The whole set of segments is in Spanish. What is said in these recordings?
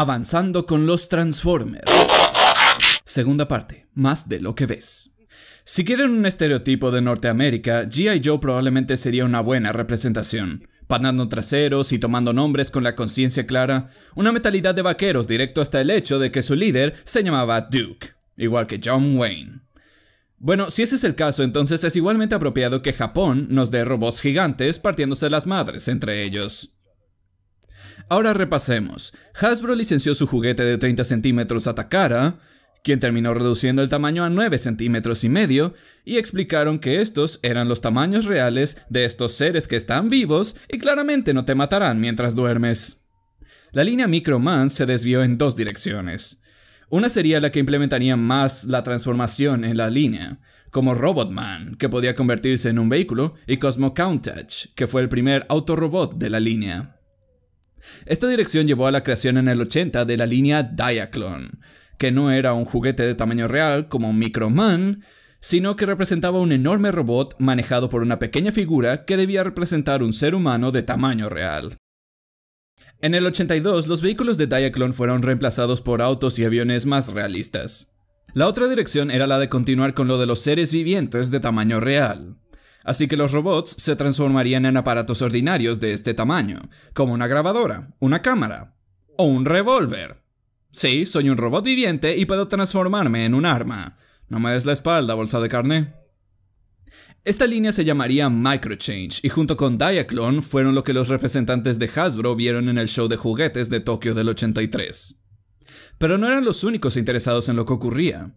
Avanzando con los Transformers. Segunda parte, más de lo que ves. Si quieren un estereotipo de Norteamérica, GI Joe probablemente sería una buena representación. Panando traseros y tomando nombres con la conciencia clara, una mentalidad de vaqueros directo hasta el hecho de que su líder se llamaba Duke, igual que John Wayne. Bueno, si ese es el caso, entonces es igualmente apropiado que Japón nos dé robots gigantes partiéndose las madres entre ellos. Ahora repasemos. Hasbro licenció su juguete de 30 centímetros a Takara, quien terminó reduciendo el tamaño a 9 centímetros y medio, y explicaron que estos eran los tamaños reales de estos seres que están vivos y claramente no te matarán mientras duermes. La línea Microman se desvió en dos direcciones. Una sería la que implementaría más la transformación en la línea, como Robotman, que podía convertirse en un vehículo, y Cosmo Countach, que fue el primer autorobot de la línea. Esta dirección llevó a la creación en el 80 de la línea Diaclone, que no era un juguete de tamaño real como un Microman, sino que representaba un enorme robot manejado por una pequeña figura que debía representar un ser humano de tamaño real. En el 82, los vehículos de Diaclone fueron reemplazados por autos y aviones más realistas. La otra dirección era la de continuar con lo de los seres vivientes de tamaño real así que los robots se transformarían en aparatos ordinarios de este tamaño, como una grabadora, una cámara o un revólver. Sí, soy un robot viviente y puedo transformarme en un arma. No me des la espalda, bolsa de carne. Esta línea se llamaría Microchange y junto con Diaclone fueron lo que los representantes de Hasbro vieron en el show de juguetes de Tokio del 83. Pero no eran los únicos interesados en lo que ocurría.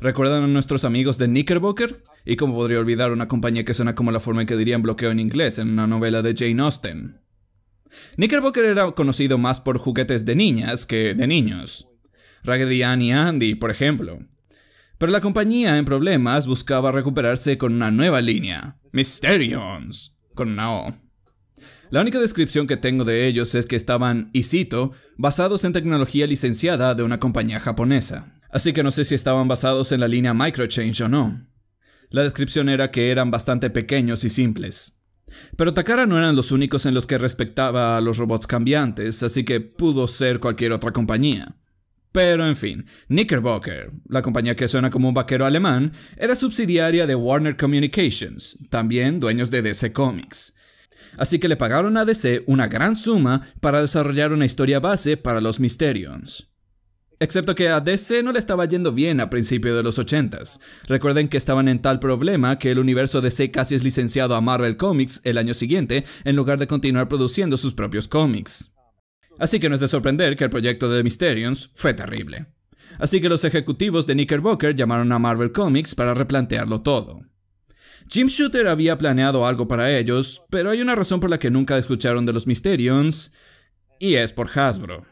¿Recuerdan a nuestros amigos de Knickerbocker? ¿Y cómo podría olvidar una compañía que suena como la forma en que dirían bloqueo en inglés en una novela de Jane Austen? Knickerbocker era conocido más por juguetes de niñas que de niños. Raggedy Ann y Andy, por ejemplo. Pero la compañía en problemas buscaba recuperarse con una nueva línea, Mysterions, con una O. La única descripción que tengo de ellos es que estaban, y cito, basados en tecnología licenciada de una compañía japonesa así que no sé si estaban basados en la línea Microchange o no. La descripción era que eran bastante pequeños y simples. Pero Takara no eran los únicos en los que respectaba a los robots cambiantes, así que pudo ser cualquier otra compañía. Pero en fin, Knickerbocker, la compañía que suena como un vaquero alemán, era subsidiaria de Warner Communications, también dueños de DC Comics. Así que le pagaron a DC una gran suma para desarrollar una historia base para los Mysterions. Excepto que a DC no le estaba yendo bien a principios de los 80 Recuerden que estaban en tal problema que el universo DC casi es licenciado a Marvel Comics el año siguiente en lugar de continuar produciendo sus propios cómics. Así que no es de sorprender que el proyecto de Mysterions fue terrible. Así que los ejecutivos de Knickerbocker llamaron a Marvel Comics para replantearlo todo. Jim Shooter había planeado algo para ellos, pero hay una razón por la que nunca escucharon de los Mysterions, y es por Hasbro.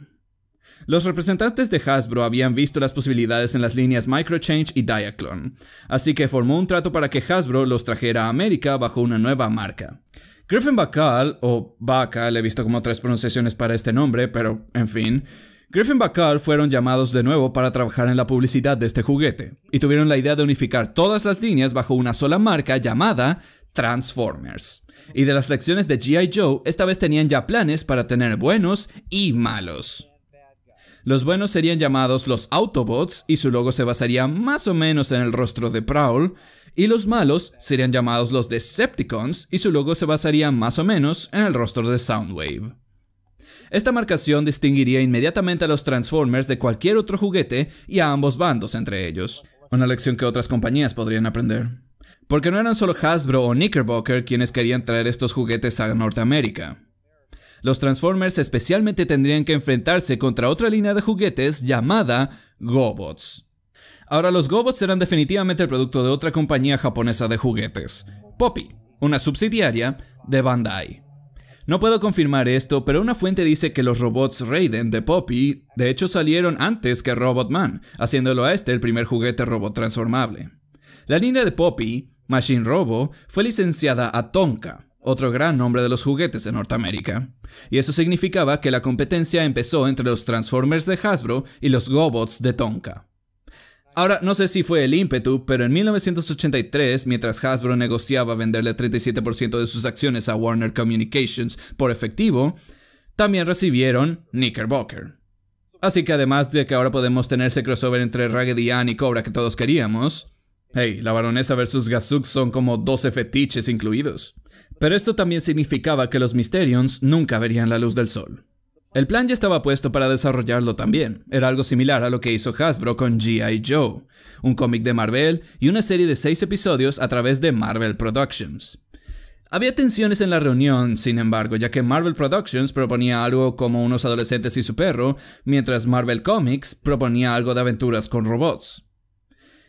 Los representantes de Hasbro habían visto las posibilidades en las líneas Microchange y Diaclone, así que formó un trato para que Hasbro los trajera a América bajo una nueva marca. Griffin Bacall, o Bacal, he visto como tres pronunciaciones para este nombre, pero en fin, Griffin Bacall fueron llamados de nuevo para trabajar en la publicidad de este juguete, y tuvieron la idea de unificar todas las líneas bajo una sola marca llamada Transformers. Y de las lecciones de GI Joe, esta vez tenían ya planes para tener buenos y malos. Los buenos serían llamados los Autobots y su logo se basaría más o menos en el rostro de Prowl, y los malos serían llamados los Decepticons y su logo se basaría más o menos en el rostro de Soundwave. Esta marcación distinguiría inmediatamente a los Transformers de cualquier otro juguete y a ambos bandos entre ellos, una lección que otras compañías podrían aprender. Porque no eran solo Hasbro o Knickerbocker quienes querían traer estos juguetes a Norteamérica los Transformers especialmente tendrían que enfrentarse contra otra línea de juguetes llamada Gobots. Ahora los Gobots serán definitivamente el producto de otra compañía japonesa de juguetes, Poppy, una subsidiaria de Bandai. No puedo confirmar esto, pero una fuente dice que los robots Raiden de Poppy de hecho salieron antes que Robotman, haciéndolo a este el primer juguete robot transformable. La línea de Poppy, Machine Robo, fue licenciada a Tonka, otro gran nombre de los juguetes de Norteamérica. Y eso significaba que la competencia empezó entre los Transformers de Hasbro y los Gobots de Tonka. Ahora, no sé si fue el ímpetu, pero en 1983, mientras Hasbro negociaba venderle 37% de sus acciones a Warner Communications por efectivo, también recibieron Knickerbocker. Así que además de que ahora podemos tener ese crossover entre Raggedy Ann y Cobra que todos queríamos, hey, la baronesa versus Gazook son como 12 fetiches incluidos. Pero esto también significaba que los Mysterions nunca verían la luz del sol. El plan ya estaba puesto para desarrollarlo también. Era algo similar a lo que hizo Hasbro con GI Joe, un cómic de Marvel y una serie de seis episodios a través de Marvel Productions. Había tensiones en la reunión, sin embargo, ya que Marvel Productions proponía algo como unos adolescentes y su perro, mientras Marvel Comics proponía algo de aventuras con robots.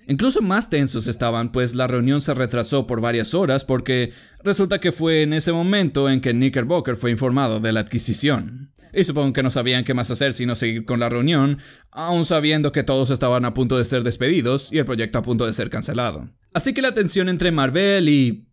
Incluso más tensos estaban, pues la reunión se retrasó por varias horas porque resulta que fue en ese momento en que Knickerbocker fue informado de la adquisición. Y supongo que no sabían qué más hacer sino seguir con la reunión, aún sabiendo que todos estaban a punto de ser despedidos y el proyecto a punto de ser cancelado. Así que la tensión entre Marvel y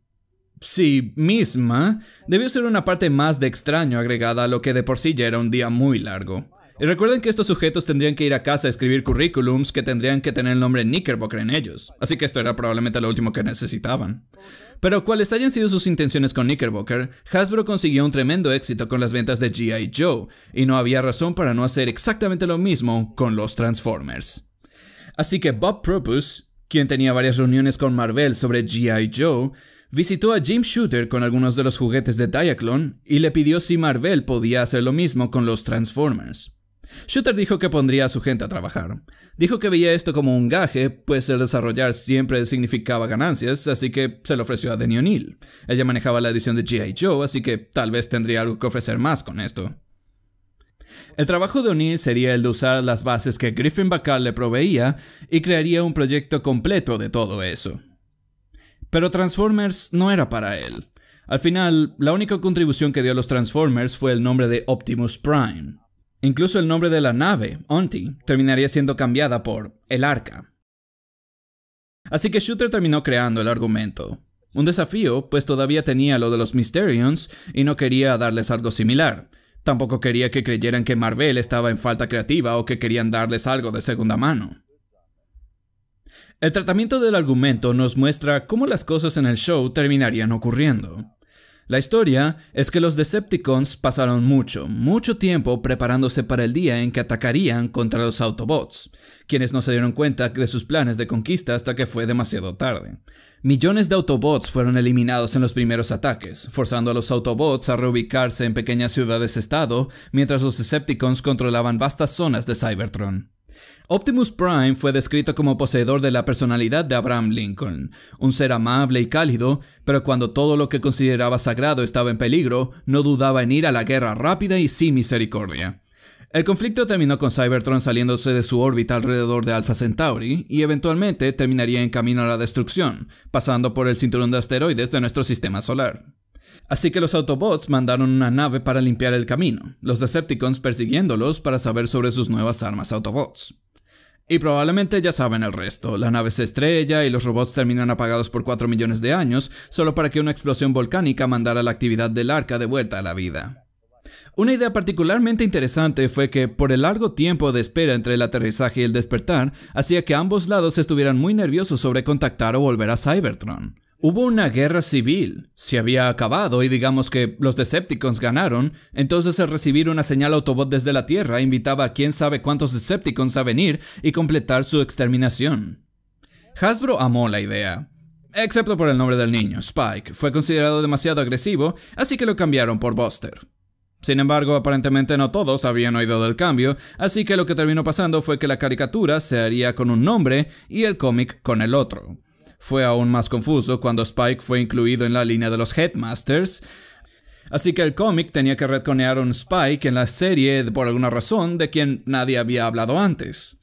sí misma debió ser una parte más de extraño agregada a lo que de por sí ya era un día muy largo. Y recuerden que estos sujetos tendrían que ir a casa a escribir currículums que tendrían que tener el nombre Knickerbocker en ellos, así que esto era probablemente lo último que necesitaban. Pero cuáles hayan sido sus intenciones con Knickerbocker, Hasbro consiguió un tremendo éxito con las ventas de GI Joe, y no había razón para no hacer exactamente lo mismo con los Transformers. Así que Bob Propus, quien tenía varias reuniones con Marvel sobre GI Joe, visitó a Jim Shooter con algunos de los juguetes de Diaclone y le pidió si Marvel podía hacer lo mismo con los Transformers. Shooter dijo que pondría a su gente a trabajar. Dijo que veía esto como un gaje, pues el desarrollar siempre significaba ganancias, así que se lo ofreció a Denny O'Neill. Ella manejaba la edición de G.I. Joe, así que tal vez tendría algo que ofrecer más con esto. El trabajo de O'Neill sería el de usar las bases que Griffin Bacall le proveía y crearía un proyecto completo de todo eso. Pero Transformers no era para él. Al final, la única contribución que dio a los Transformers fue el nombre de Optimus Prime. Incluso el nombre de la nave, Onti, terminaría siendo cambiada por el arca. Así que Shooter terminó creando el argumento. Un desafío, pues todavía tenía lo de los Mysterions y no quería darles algo similar. Tampoco quería que creyeran que Marvel estaba en falta creativa o que querían darles algo de segunda mano. El tratamiento del argumento nos muestra cómo las cosas en el show terminarían ocurriendo. La historia es que los Decepticons pasaron mucho, mucho tiempo preparándose para el día en que atacarían contra los Autobots, quienes no se dieron cuenta de sus planes de conquista hasta que fue demasiado tarde. Millones de Autobots fueron eliminados en los primeros ataques, forzando a los Autobots a reubicarse en pequeñas ciudades-estado mientras los Decepticons controlaban vastas zonas de Cybertron. Optimus Prime fue descrito como poseedor de la personalidad de Abraham Lincoln, un ser amable y cálido, pero cuando todo lo que consideraba sagrado estaba en peligro, no dudaba en ir a la guerra rápida y sin misericordia. El conflicto terminó con Cybertron saliéndose de su órbita alrededor de Alpha Centauri y eventualmente terminaría en camino a la destrucción, pasando por el cinturón de asteroides de nuestro sistema solar. Así que los Autobots mandaron una nave para limpiar el camino, los Decepticons persiguiéndolos para saber sobre sus nuevas armas Autobots. Y probablemente ya saben el resto, la nave se estrella y los robots terminan apagados por 4 millones de años, solo para que una explosión volcánica mandara la actividad del arca de vuelta a la vida. Una idea particularmente interesante fue que, por el largo tiempo de espera entre el aterrizaje y el despertar, hacía que ambos lados estuvieran muy nerviosos sobre contactar o volver a Cybertron. Hubo una guerra civil, se había acabado y digamos que los Decepticons ganaron, entonces al recibir una señal Autobot desde la Tierra invitaba a quién sabe cuántos Decepticons a venir y completar su exterminación. Hasbro amó la idea, excepto por el nombre del niño, Spike, fue considerado demasiado agresivo, así que lo cambiaron por Buster. Sin embargo, aparentemente no todos habían oído del cambio, así que lo que terminó pasando fue que la caricatura se haría con un nombre y el cómic con el otro. Fue aún más confuso cuando Spike fue incluido en la línea de los Headmasters, Así que el cómic tenía que retconear a un Spike en la serie por alguna razón de quien nadie había hablado antes.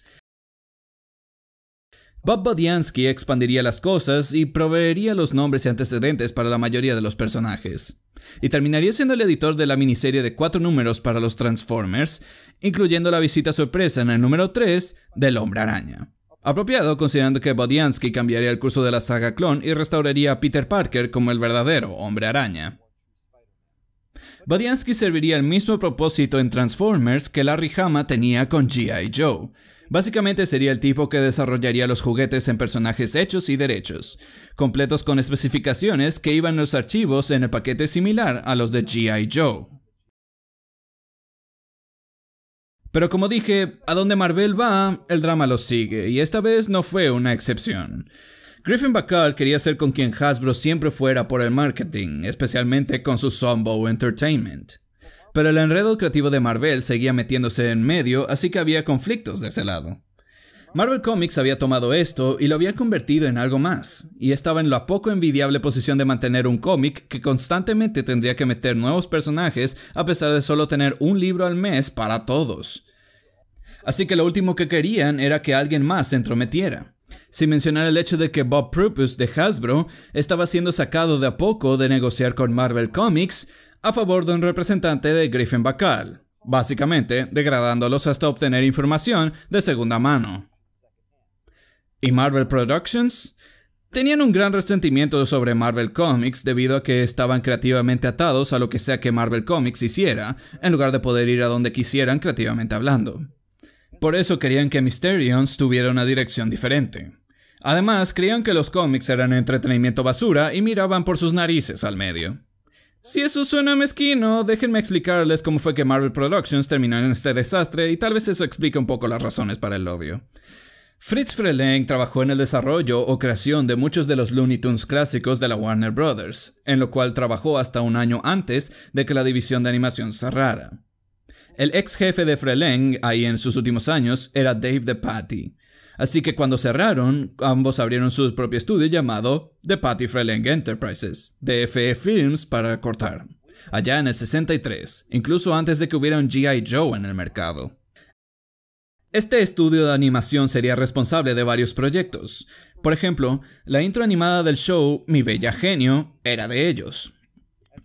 Bob Bodiansky expandiría las cosas y proveería los nombres y antecedentes para la mayoría de los personajes. Y terminaría siendo el editor de la miniserie de cuatro números para los Transformers, incluyendo la visita sorpresa en el número 3 del Hombre Araña. Apropiado considerando que Bodiansky cambiaría el curso de la saga clon y restauraría a Peter Parker como el verdadero hombre araña. Badiansky serviría el mismo propósito en Transformers que Larry Hama tenía con G.I. Joe. Básicamente sería el tipo que desarrollaría los juguetes en personajes hechos y derechos, completos con especificaciones que iban en los archivos en el paquete similar a los de G.I. Joe. Pero como dije, a donde Marvel va, el drama lo sigue, y esta vez no fue una excepción. Griffin Bacall quería ser con quien Hasbro siempre fuera por el marketing, especialmente con su Zombo Entertainment. Pero el enredo creativo de Marvel seguía metiéndose en medio, así que había conflictos de ese lado. Marvel Comics había tomado esto y lo había convertido en algo más, y estaba en la poco envidiable posición de mantener un cómic que constantemente tendría que meter nuevos personajes a pesar de solo tener un libro al mes para todos. Así que lo último que querían era que alguien más se entrometiera. Sin mencionar el hecho de que Bob Propus de Hasbro estaba siendo sacado de a poco de negociar con Marvel Comics a favor de un representante de Griffin Bacal, básicamente degradándolos hasta obtener información de segunda mano y Marvel Productions tenían un gran resentimiento sobre Marvel Comics debido a que estaban creativamente atados a lo que sea que Marvel Comics hiciera, en lugar de poder ir a donde quisieran creativamente hablando. Por eso querían que Mysterions tuviera una dirección diferente. Además, creían que los cómics eran entretenimiento basura y miraban por sus narices al medio. Si eso suena mezquino, déjenme explicarles cómo fue que Marvel Productions terminó en este desastre y tal vez eso explique un poco las razones para el odio. Fritz Freleng trabajó en el desarrollo o creación de muchos de los Looney Tunes clásicos de la Warner Bros., en lo cual trabajó hasta un año antes de que la división de animación cerrara. El ex jefe de Freleng, ahí en sus últimos años, era Dave DePatty. Así que cuando cerraron, ambos abrieron su propio estudio llamado The Patty Freleng Enterprises, FE Films para cortar, allá en el 63, incluso antes de que hubiera un G.I. Joe en el mercado. Este estudio de animación sería responsable de varios proyectos. Por ejemplo, la intro animada del show Mi Bella Genio era de ellos.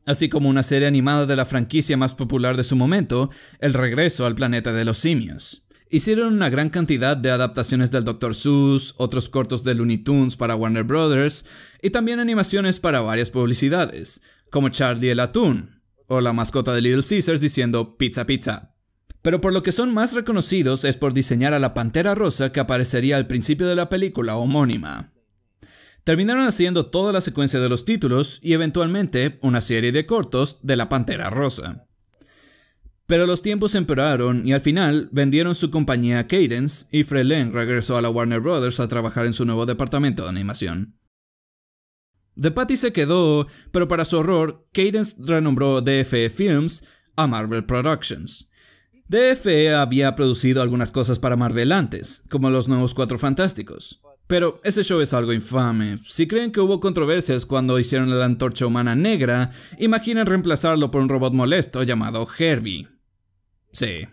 Así como una serie animada de la franquicia más popular de su momento, El Regreso al Planeta de los Simios. Hicieron una gran cantidad de adaptaciones del Dr. Seuss, otros cortos de Looney Tunes para Warner Brothers, y también animaciones para varias publicidades, como Charlie el Atún, o la mascota de Little Caesars diciendo pizza pizza pero por lo que son más reconocidos es por diseñar a la Pantera Rosa que aparecería al principio de la película homónima. Terminaron haciendo toda la secuencia de los títulos y eventualmente una serie de cortos de la Pantera Rosa. Pero los tiempos empeoraron y al final vendieron su compañía a Cadence y Freleng regresó a la Warner Brothers a trabajar en su nuevo departamento de animación. The Patty se quedó, pero para su horror, Cadence renombró DFE Films a Marvel Productions DFE e había producido algunas cosas para Marvel antes, como los nuevos Cuatro Fantásticos. Pero ese show es algo infame. Si creen que hubo controversias cuando hicieron la antorcha humana negra, imaginen reemplazarlo por un robot molesto llamado Herbie. Sí.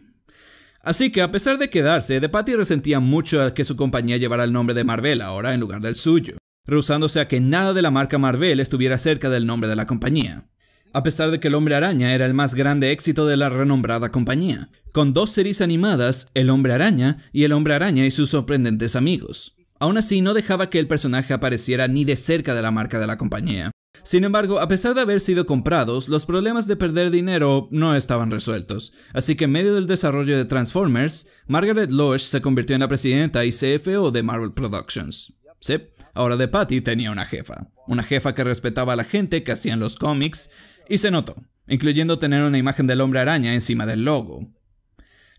Así que a pesar de quedarse, The Patty resentía mucho que su compañía llevara el nombre de Marvel ahora en lugar del suyo, rehusándose a que nada de la marca Marvel estuviera cerca del nombre de la compañía a pesar de que El Hombre Araña era el más grande éxito de la renombrada compañía, con dos series animadas, El Hombre Araña y El Hombre Araña y sus sorprendentes amigos. Aún así, no dejaba que el personaje apareciera ni de cerca de la marca de la compañía. Sin embargo, a pesar de haber sido comprados, los problemas de perder dinero no estaban resueltos, así que en medio del desarrollo de Transformers, Margaret Loesch se convirtió en la presidenta y CFO de Marvel Productions. Sí, ahora de Patty tenía una jefa, una jefa que respetaba a la gente que hacían los cómics y se notó, incluyendo tener una imagen del hombre araña encima del logo.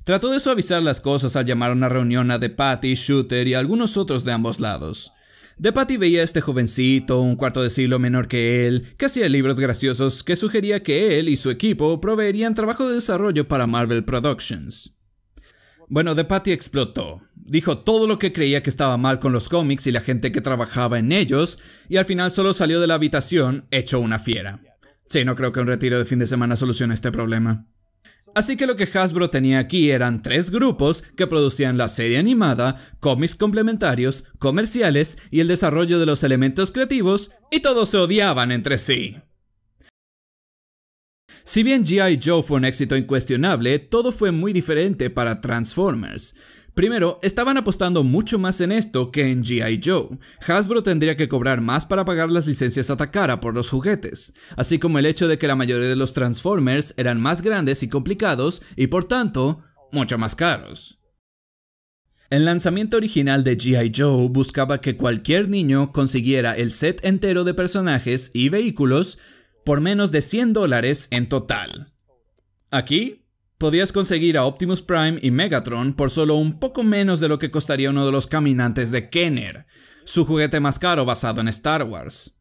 Trató de suavizar las cosas al llamar a una reunión a The Patty, Shooter y algunos otros de ambos lados. The Patty veía a este jovencito, un cuarto de siglo menor que él, que hacía libros graciosos que sugería que él y su equipo proveerían trabajo de desarrollo para Marvel Productions. Bueno, The Patty explotó. Dijo todo lo que creía que estaba mal con los cómics y la gente que trabajaba en ellos, y al final solo salió de la habitación hecho una fiera. Sí, no creo que un retiro de fin de semana solucione este problema. Así que lo que Hasbro tenía aquí eran tres grupos que producían la serie animada, cómics complementarios, comerciales y el desarrollo de los elementos creativos, y todos se odiaban entre sí. Si bien GI Joe fue un éxito incuestionable, todo fue muy diferente para Transformers. Primero, estaban apostando mucho más en esto que en GI Joe. Hasbro tendría que cobrar más para pagar las licencias a Takara por los juguetes, así como el hecho de que la mayoría de los Transformers eran más grandes y complicados y por tanto, mucho más caros. El lanzamiento original de GI Joe buscaba que cualquier niño consiguiera el set entero de personajes y vehículos por menos de 100 dólares en total. Aquí podías conseguir a Optimus Prime y Megatron por solo un poco menos de lo que costaría uno de los caminantes de Kenner, su juguete más caro basado en Star Wars.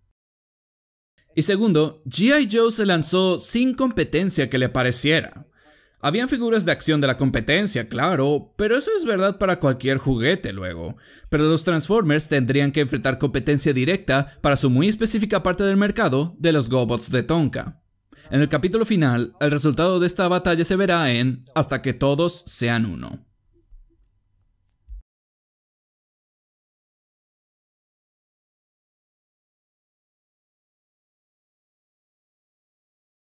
Y segundo, GI Joe se lanzó sin competencia que le pareciera. Habían figuras de acción de la competencia, claro, pero eso es verdad para cualquier juguete luego. Pero los Transformers tendrían que enfrentar competencia directa para su muy específica parte del mercado de los GoBots de Tonka. En el capítulo final, el resultado de esta batalla se verá en Hasta que todos sean uno.